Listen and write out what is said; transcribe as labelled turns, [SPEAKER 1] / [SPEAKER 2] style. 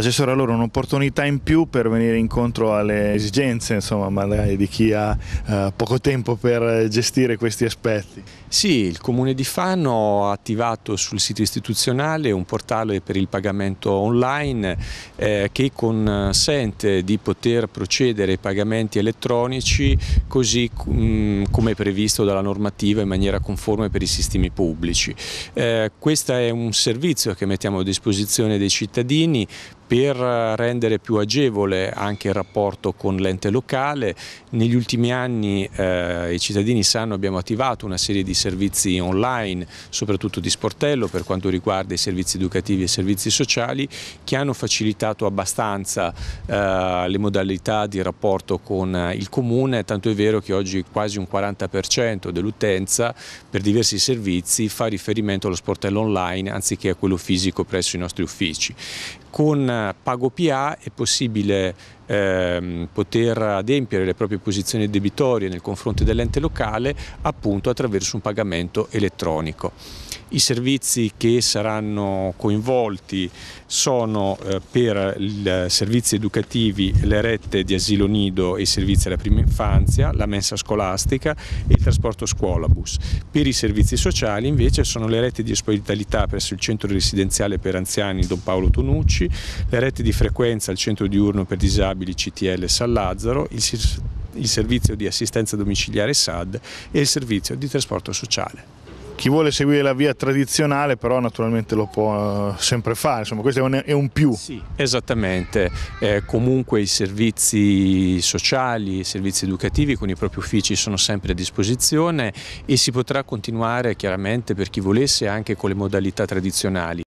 [SPEAKER 1] assessore a loro un'opportunità in più per venire incontro alle esigenze insomma, magari di chi ha eh, poco tempo per gestire questi aspetti.
[SPEAKER 2] Sì, il Comune di Fano ha attivato sul sito istituzionale un portale per il pagamento online eh, che consente di poter procedere ai pagamenti elettronici così mh, mm, come previsto dalla normativa in maniera conforme per i sistemi pubblici. Eh, questo è un servizio che mettiamo a disposizione dei cittadini per rendere più agevole anche il rapporto con l'ente locale. Negli ultimi anni eh, i cittadini sanno abbiamo attivato una serie di servizi online, soprattutto di sportello per quanto riguarda i servizi educativi e i servizi sociali, che hanno facilitato abbastanza eh, le modalità di rapporto con il comune, tanto è vero che oggi quasi un 40% dell'utenza per diversi servizi fa riferimento allo sportello online anziché a quello fisico presso i nostri uffici. Con PagoPA è possibile ehm, poter adempiere le proprie posizioni debitorie nel confronto dell'ente locale appunto attraverso un pagamento elettronico. I servizi che saranno coinvolti sono eh, per i servizi educativi le rette di asilo nido e i servizi alla prima infanzia, la mensa scolastica e il trasporto scuolabus. Per i servizi sociali invece sono le rette di ospitalità presso il centro residenziale per anziani Don Paolo Tonucci, le rette di frequenza al centro diurno per disabili CTL San Lazzaro, il servizio di assistenza domiciliare SAD e il servizio di
[SPEAKER 1] trasporto sociale. Chi vuole seguire la via tradizionale però naturalmente lo può eh, sempre fare, insomma questo è un, è un più. Sì,
[SPEAKER 2] esattamente, eh, comunque i servizi sociali, i servizi educativi con i propri uffici sono sempre a disposizione e si potrà continuare chiaramente per chi volesse anche con le modalità tradizionali.